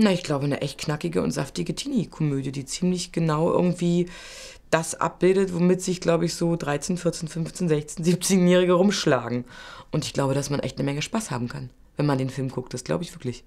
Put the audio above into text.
Na, ich glaube, eine echt knackige und saftige Teenie-Komödie, die ziemlich genau irgendwie das abbildet, womit sich, glaube ich, so 13, 14, 15, 16, 17-Jährige rumschlagen. Und ich glaube, dass man echt eine Menge Spaß haben kann, wenn man den Film guckt. Das glaube ich wirklich.